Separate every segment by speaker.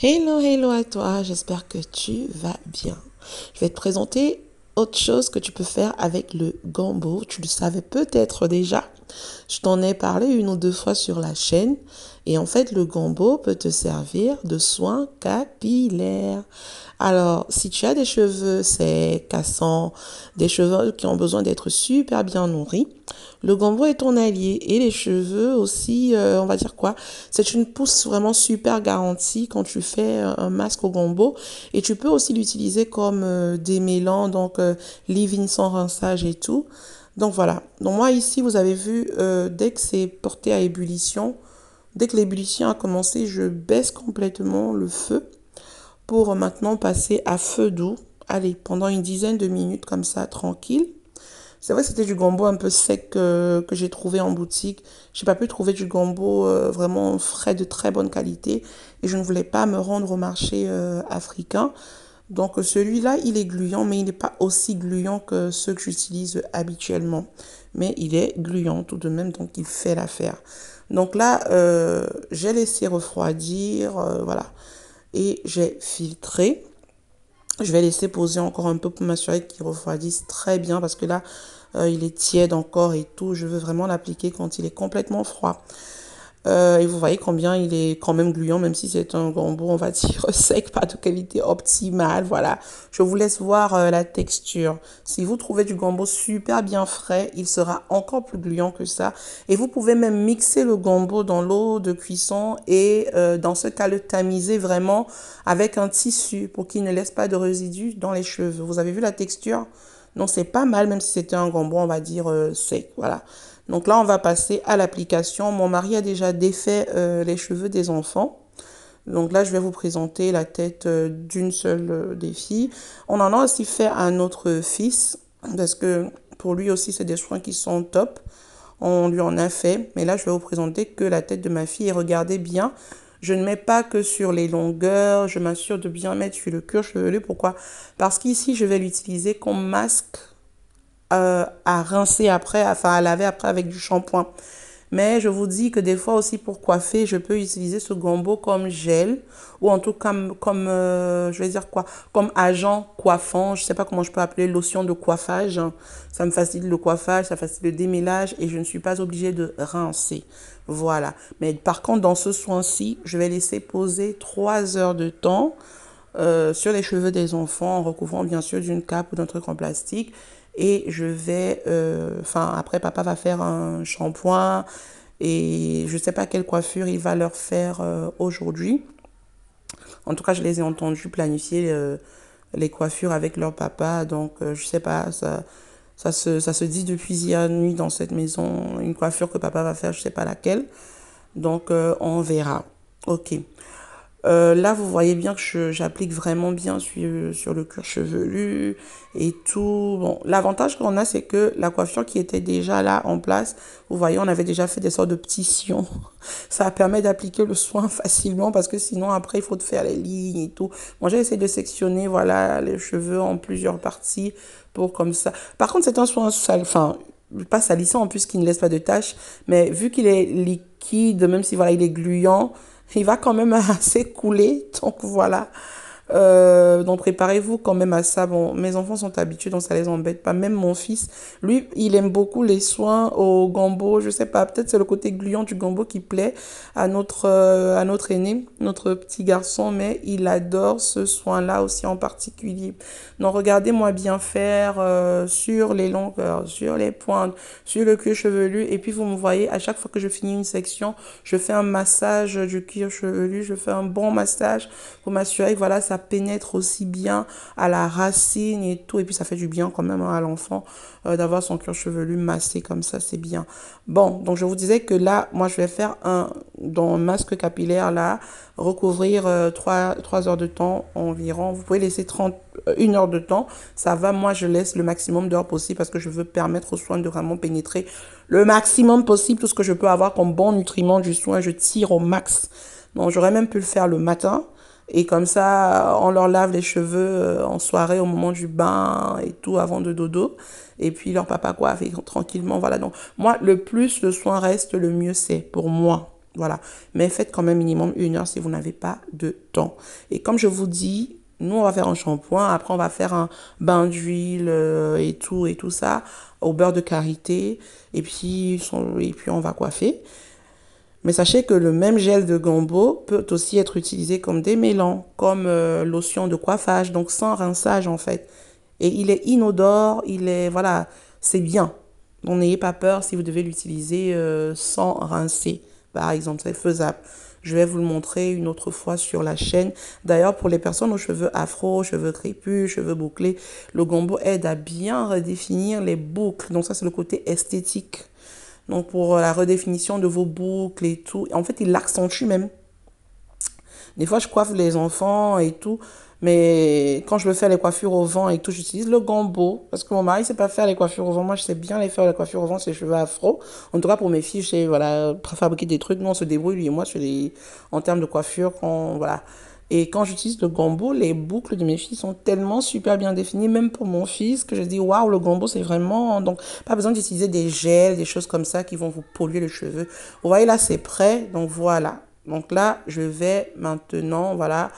Speaker 1: Hello, hello à toi, j'espère que tu vas bien. Je vais te présenter autre chose que tu peux faire avec le gambo. Tu le savais peut-être déjà, je t'en ai parlé une ou deux fois sur la chaîne. Et en fait, le gombo peut te servir de soin capillaire. Alors, si tu as des cheveux c'est cassants, des cheveux qui ont besoin d'être super bien nourris, le gombo est ton allié. Et les cheveux aussi, euh, on va dire quoi C'est une pousse vraiment super garantie quand tu fais euh, un masque au gombo. Et tu peux aussi l'utiliser comme euh, des démêlant, donc living leave sans rinçage et tout. Donc voilà. Donc moi ici, vous avez vu, euh, dès que c'est porté à ébullition, dès que l'ébullition a commencé, je baisse complètement le feu pour maintenant passer à feu doux. Allez, pendant une dizaine de minutes comme ça, tranquille. C'est vrai que c'était du gombo un peu sec que j'ai trouvé en boutique. J'ai pas pu trouver du gombo euh, vraiment frais de très bonne qualité et je ne voulais pas me rendre au marché euh, africain. Donc celui-là, il est gluant, mais il n'est pas aussi gluant que ceux que j'utilise habituellement. Mais il est gluant tout de même, donc il fait l'affaire. Donc là, euh, j'ai laissé refroidir, euh, voilà. Et j'ai filtré. Je vais laisser poser encore un peu pour m'assurer qu'il refroidisse très bien parce que là, euh, il est tiède encore et tout. Je veux vraiment l'appliquer quand il est complètement froid. Euh, et vous voyez combien il est quand même gluant, même si c'est un gombo, on va dire, sec, pas de qualité optimale. Voilà, je vous laisse voir euh, la texture. Si vous trouvez du gombo super bien frais, il sera encore plus gluant que ça. Et vous pouvez même mixer le gombo dans l'eau de cuisson et euh, dans ce cas le tamiser vraiment avec un tissu pour qu'il ne laisse pas de résidus dans les cheveux. Vous avez vu la texture non, c'est pas mal, même si c'était un gombo, on va dire, sec. Voilà. Donc là, on va passer à l'application. Mon mari a déjà défait euh, les cheveux des enfants. Donc là, je vais vous présenter la tête euh, d'une seule euh, des filles. On en a aussi fait à notre fils, parce que pour lui aussi, c'est des soins qui sont top. On lui en a fait, mais là, je vais vous présenter que la tête de ma fille. Et regardez bien, je ne mets pas que sur les longueurs, je m'assure de bien mettre sur le cuir chevelu. Pourquoi Parce qu'ici, je vais l'utiliser comme masque euh, à, rincer après, enfin à laver après avec du shampoing. Mais je vous dis que des fois aussi pour coiffer, je peux utiliser ce gombo comme gel ou en tout cas comme, comme euh, je vais dire quoi, comme agent coiffant. Je ne sais pas comment je peux appeler lotion de coiffage. Ça me facilite le coiffage, ça facilite le démêlage et je ne suis pas obligée de rincer. Voilà. Mais par contre, dans ce soin-ci, je vais laisser poser 3 heures de temps euh, sur les cheveux des enfants en recouvrant bien sûr d'une cape ou d'un truc en plastique et je vais, euh, enfin après papa va faire un shampoing et je ne sais pas quelle coiffure il va leur faire euh, aujourd'hui. En tout cas, je les ai entendus planifier euh, les coiffures avec leur papa, donc je ne sais pas, ça, se, ça se dit depuis hier nuit dans cette maison, une coiffure que papa va faire, je ne sais pas laquelle. Donc on verra. Ok. Euh, là, vous voyez bien que j'applique vraiment bien sur, le cuir chevelu et tout. l'avantage qu'on a, c'est que la coiffure qui était déjà là en place, vous voyez, on avait déjà fait des sortes de petits sillons. Ça permet d'appliquer le soin facilement parce que sinon, après, il faut faire les lignes et tout. Moi, j'ai essayé de sectionner, voilà, les cheveux en plusieurs parties pour comme ça. Par contre, c'est un soin enfin, pas salissant en plus qui ne laisse pas de taches, mais vu qu'il est liquide, même si, voilà, il est gluant, il va quand même assez couler. Donc voilà. Euh, donc préparez-vous quand même à ça. Bon, mes enfants sont habitués, donc ça les embête pas. Même mon fils, lui, il aime beaucoup les soins au gambo. Je sais pas, peut-être c'est le côté gluant du gambo qui plaît à notre euh, à notre aîné, notre petit garçon, mais il adore ce soin-là aussi en particulier. Donc regardez-moi bien faire euh, sur les longueurs, sur les pointes, sur le cuir chevelu. Et puis vous me voyez à chaque fois que je finis une section, je fais un massage du cuir chevelu, je fais un bon massage pour m'assurer que voilà ça pénètre aussi bien à la racine et tout. Et puis ça fait du bien quand même hein, à l'enfant euh, d'avoir son cuir chevelu massé comme ça, c'est bien. Bon, donc je vous disais que là, moi je vais faire un, dans un masque capillaire là, recouvrir 3, euh, 3 heures de temps environ. Vous pouvez laisser 30 euh, une heure de temps. Ça va, moi, je laisse le maximum d'heures possible parce que je veux permettre aux soins de vraiment pénétrer le maximum possible tout ce que je peux avoir comme bon nutriment du soin. Je tire au max. Donc, j'aurais même pu le faire le matin. Et comme ça, euh, on leur lave les cheveux euh, en soirée au moment du bain et tout avant de dodo. Et puis leur papa coiffe tranquillement. Voilà. Donc, moi, le plus le soin reste, le mieux c'est pour moi. Voilà. Mais faites quand même minimum une heure si vous n'avez pas de temps. Et comme je vous dis, nous, on va faire un shampoing. Après, on va faire un bain d'huile euh, et tout et tout ça au beurre de karité. Et puis, et puis on va coiffer. Mais sachez que le même gel de gombo peut aussi être utilisé comme démêlant, comme euh, lotion de coiffage, donc sans rinçage en fait. Et il est inodore, il est voilà, c'est bien. Donc n'ayez pas peur si vous devez l'utiliser euh, sans rincer, par exemple, c'est faisable. Je vais vous le montrer une autre fois sur la chaîne. D'ailleurs, pour les personnes aux cheveux afro, cheveux crépus, cheveux bouclés, le gombo aide à bien redéfinir les boucles. Donc ça, c'est le côté esthétique donc pour euh, la redéfinition de vos boucles et tout. En fait, il l'accentue même. Des fois, je coiffe les enfants et tout. Mais quand je veux faire les coiffures au vent et tout, j'utilise le gambo. Parce que mon mari ne sait pas faire les coiffures au vent. Moi, je sais bien les faire, les coiffures au vent, c'est cheveux afro. En tout cas, pour mes filles, je sais, voilà, fabriquer des trucs. non on se débrouille, lui et moi, sur les... en termes de coiffure. Quand, voilà. Et quand j'utilise le gombo, les boucles de mes filles sont tellement super bien définies, même pour mon fils, que je dis waouh, le gombo, c'est vraiment. Donc, pas besoin d'utiliser des gels, des choses comme ça qui vont vous polluer le cheveu. Vous voyez, là, c'est prêt. Donc, voilà. Donc, là, je vais maintenant, voilà.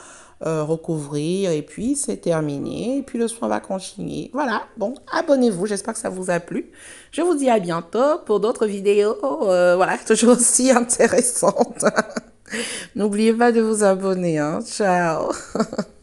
Speaker 1: Euh, recouvrir et puis c'est terminé et puis le soin va continuer. Voilà, bon, abonnez-vous, j'espère que ça vous a plu. Je vous dis à bientôt pour d'autres vidéos, euh, voilà, toujours aussi intéressantes. N'oubliez pas de vous abonner. Hein. Ciao